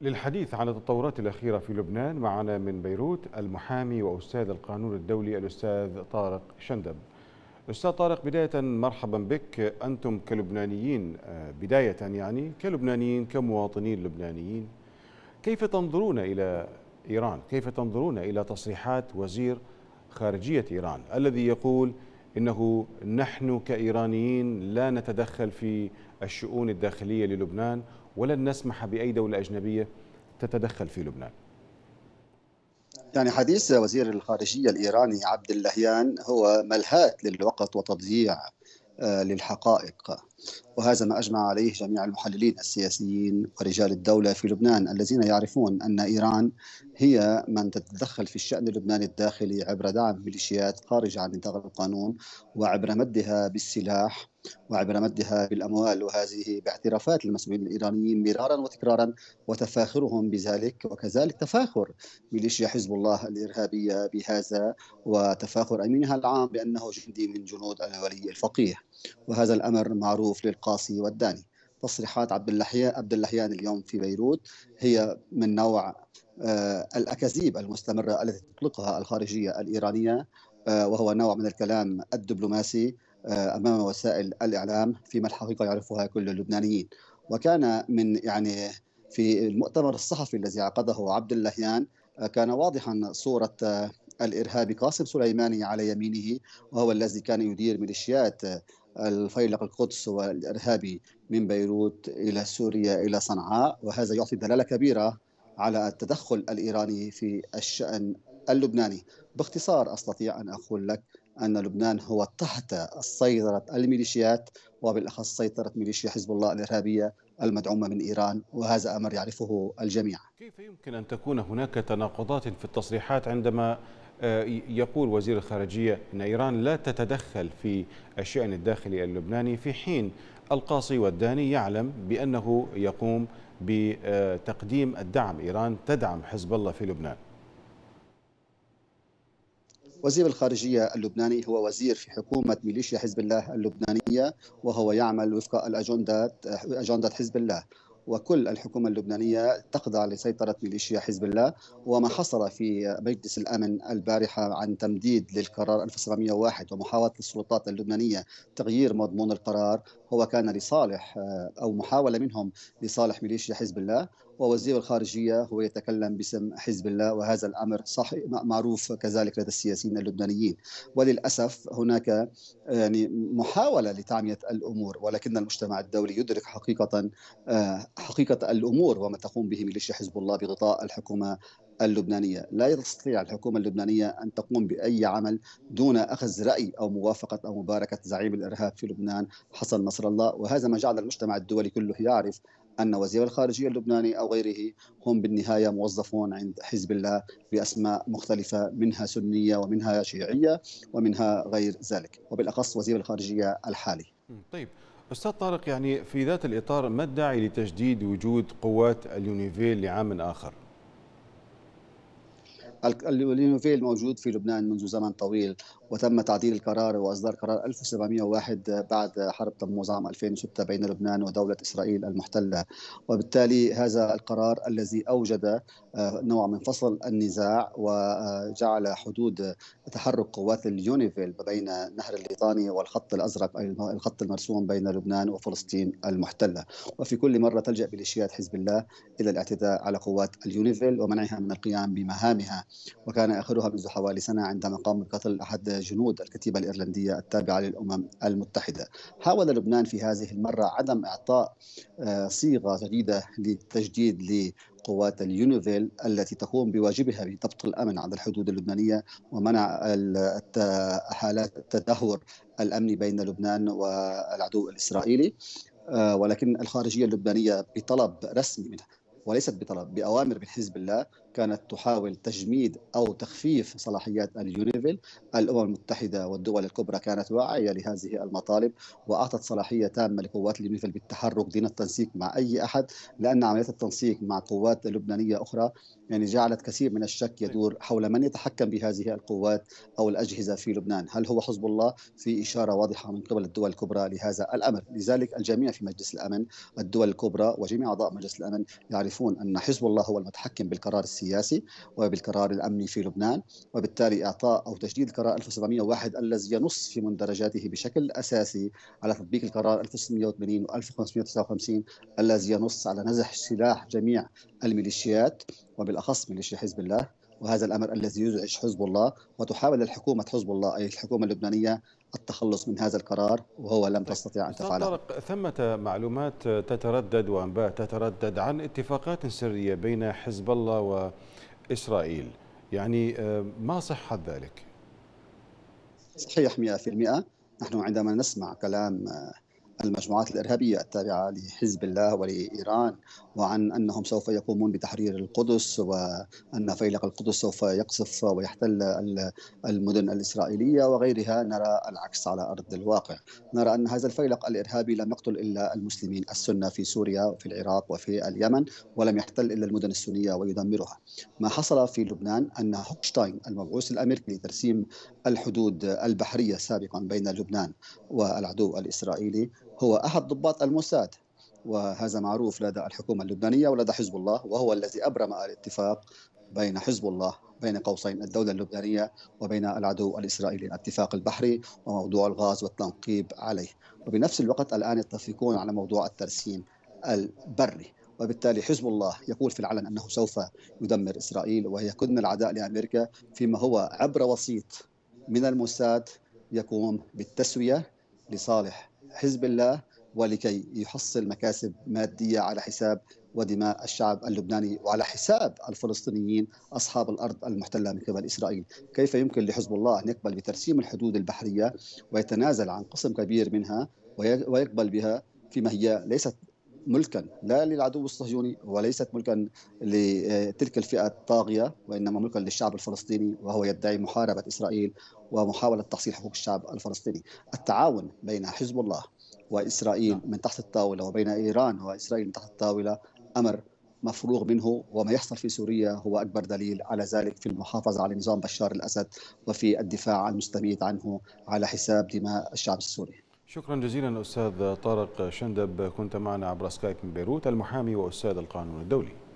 للحديث عن التطورات الأخيرة في لبنان معنا من بيروت المحامي وأستاذ القانون الدولي الأستاذ طارق شندب أستاذ طارق بداية مرحبا بك أنتم كلبنانيين آه، بداية يعني كلبنانيين كمواطنين لبنانيين كيف تنظرون إلى إيران كيف تنظرون إلى تصريحات وزير خارجية إيران الذي يقول إنه نحن كإيرانيين لا نتدخل في الشؤون الداخلية للبنان ولن نسمح بأي دولة أجنبية تتدخل في لبنان يعني حديث وزير الخارجية الإيراني عبد اللهيان هو ملهاة للوقت وتضييع آه، للحقائق وهذا ما أجمع عليه جميع المحللين السياسيين ورجال الدولة في لبنان الذين يعرفون أن إيران هي من تتدخل في الشأن اللبناني الداخلي عبر دعم ميليشيات خارجة عن نطاق القانون وعبر مدها بالسلاح وعبر مدها بالأموال وهذه باعترافات المسؤولين الإيرانيين مرارا وتكرارا وتفاخرهم بذلك وكذلك تفاخر ميليشيا حزب الله الإرهابية بهذا وتفاخر أمينها العام بأنه جندي من جنود الولي الفقيه وهذا الأمر معروف للقاصي والداني تصريحات عبد اللحيان عبد اللحيان اليوم في بيروت هي من نوع آه، الاكاذيب المستمره التي تطلقها الخارجيه الايرانيه آه، وهو نوع من الكلام الدبلوماسي آه، امام وسائل الاعلام فيما الحقيقه يعرفها كل اللبنانيين وكان من يعني في المؤتمر الصحفي الذي عقده عبد اللهيان آه، كان واضحا صوره آه، الارهابي قاسم سليماني على يمينه وهو الذي كان يدير ميليشيات الفيلق القدس والارهابي من بيروت الى سوريا الى صنعاء وهذا يعطي دلاله كبيره على التدخل الايراني في الشان اللبناني باختصار استطيع ان اقول لك أن لبنان هو تحت سيطرة الميليشيات وبالأخص سيطرة ميليشيا حزب الله الإرهابية المدعومة من إيران وهذا أمر يعرفه الجميع كيف يمكن أن تكون هناك تناقضات في التصريحات عندما آه، يقول وزير الخارجية أن إيران لا تتدخل في الشأن الداخلي اللبناني في حين القاصي والداني يعلم بأنه يقوم بتقديم الدعم إيران تدعم حزب الله في لبنان وزير الخارجية اللبناني هو وزير في حكومة ميليشيا حزب الله اللبنانية وهو يعمل وفق الأجندات أجندة حزب الله وكل الحكومة اللبنانية تخضع لسيطرة ميليشيا حزب الله وما حصل في مجلس الأمن البارحة عن تمديد للقرار 1701 ومحاولة السلطات اللبنانية تغيير مضمون القرار هو كان لصالح آه، أو محاولة منهم لصالح ميليشيا حزب الله ووزير الخارجية هو يتكلم باسم حزب الله وهذا الأمر صحيح معروف كذلك لدى السياسيين اللبنانيين وللأسف هناك آه، يعني محاولة لتعمية الأمور ولكن المجتمع الدولي يدرك حقيقة آه، حقيقة الأمور وما تقوم به ميليشيا حزب الله بغطاء الحكومة اللبنانية لا تستطيع الحكومة اللبنانية أن تقوم بأي عمل دون أخذ رأي أو موافقة أو مباركة زعيم الإرهاب في لبنان حسن نصر الله وهذا ما جعل المجتمع الدولي كله يعرف أن وزير الخارجية اللبناني أو غيره هم بالنهاية موظفون عند حزب الله بأسماء مختلفة منها سنية ومنها شيعية ومنها غير ذلك وبالأخص وزير الخارجية الحالي طيب أستاذ طارق يعني في ذات الإطار ما الداعي لتجديد وجود قوات اليونيفيل لعام آخر؟ اليونيفيل موجود في لبنان منذ زمن طويل وتم تعديل القرار واصدار قرار 1701 بعد حرب تموز عام 2006 بين لبنان ودوله اسرائيل المحتله وبالتالي هذا القرار الذي اوجد آه، نوع من فصل النزاع وجعل حدود تحرك قوات اليونيفيل بين نهر الليطاني والخط الازرق اي الخط المرسوم بين لبنان وفلسطين المحتله وفي كل مره تلجا ميليشيات حزب الله الى الاعتداء على قوات اليونيفيل ومنعها من القيام بمهامها وكان آخرها منذ حوالي سنة عندما قام بقتل أحد جنود الكتيبة الإيرلندية التابعة للأمم المتحدة حاول لبنان في هذه المرة عدم إعطاء آه، صيغة جديدة للتجديد قوات اليونيفيل التي تقوم بواجبها بضبط الامن على الحدود اللبنانيه ومنع حالات التدهور الامني بين لبنان والعدو الاسرائيلي آه، ولكن الخارجيه اللبنانيه بطلب رسمي منها وليست بطلب باوامر من حزب الله كانت تحاول تجميد أو تخفيف صلاحيات اليونيفيل الأمم المتحدة والدول الكبرى كانت واعية لهذه المطالب وأعطت صلاحية تامة لقوات اليونيفيل بالتحرك دون التنسيق مع أي أحد لأن عملية التنسيق مع قوات لبنانية أخرى يعني جعلت كثير من الشك يدور حول من يتحكم بهذه القوات أو الأجهزة في لبنان هل هو حزب الله في إشارة واضحة من قبل الدول الكبرى لهذا الأمر لذلك الجميع في مجلس الأمن الدول الكبرى وجميع أعضاء مجلس الأمن يعرفون أن حزب الله هو المتحكم بالقرار السياسي السياسي وبالقرار الامني في لبنان وبالتالي اعطاء او تجديد القرار 1701 الذي ينص في مندرجاته بشكل اساسي على تطبيق القرار 1680 و 1559 الذي ينص على نزح سلاح جميع الميليشيات وبالاخص ميليشيا حزب الله وهذا الامر الذي يزعج حزب الله وتحاول الحكومه حزب الله اي الحكومه اللبنانيه التخلص من هذا القرار وهو لم تستطيع طيب، ان تفعله. طارق ثمة معلومات تتردد وانباء تتردد عن اتفاقات سريه بين حزب الله واسرائيل، يعني آه، ما صحه ذلك؟ صحيح 100% نحن عندما نسمع كلام آه، المجموعات الإرهابية التابعة لحزب الله ولإيران وعن أنهم سوف يقومون بتحرير القدس وأن فيلق القدس سوف يقصف ويحتل المدن الإسرائيلية وغيرها نرى العكس على أرض الواقع نرى أن هذا الفيلق الإرهابي لم يقتل إلا المسلمين السنة في سوريا وفي العراق وفي اليمن ولم يحتل إلا المدن السنية ويدمرها ما حصل في لبنان أن هوكشتاين المبعوث الأمريكي لترسيم الحدود البحرية سابقا بين لبنان والعدو الإسرائيلي هو أحد ضباط الموساد وهذا معروف لدى الحكومة اللبنانية ولدى حزب الله وهو الذي أبرم الاتفاق بين حزب الله بين قوسين الدولة اللبنانية وبين العدو الإسرائيلي الاتفاق البحري وموضوع الغاز والتنقيب عليه وبنفس الوقت الآن يتفقون على موضوع الترسيم البري وبالتالي حزب الله يقول في العلن أنه سوف يدمر إسرائيل وهي كدم العداء لأمريكا فيما هو عبر وسيط من الموساد يقوم بالتسوية لصالح حزب الله ولكي يحصل مكاسب ماديه على حساب ودماء الشعب اللبناني وعلى حساب الفلسطينيين اصحاب الارض المحتله من قبل اسرائيل، كيف يمكن لحزب الله ان يقبل بترسيم الحدود البحريه ويتنازل عن قسم كبير منها ويقبل بها فيما هي ليست ملكا لا للعدو الصهيوني وليست ملكا لتلك الفئه الطاغيه وانما ملكا للشعب الفلسطيني وهو يدعي محاربه اسرائيل ومحاوله تحصيل حقوق الشعب الفلسطيني. التعاون بين حزب الله واسرائيل نعم. من تحت الطاوله وبين ايران واسرائيل من تحت الطاوله امر مفروغ منه وما يحصل في سوريا هو اكبر دليل على ذلك في المحافظه على نظام بشار الاسد وفي الدفاع المستميت عنه على حساب دماء الشعب السوري. شكرا جزيلا أستاذ طارق شندب كنت معنا عبر سكايب من بيروت المحامي وأستاذ القانون الدولي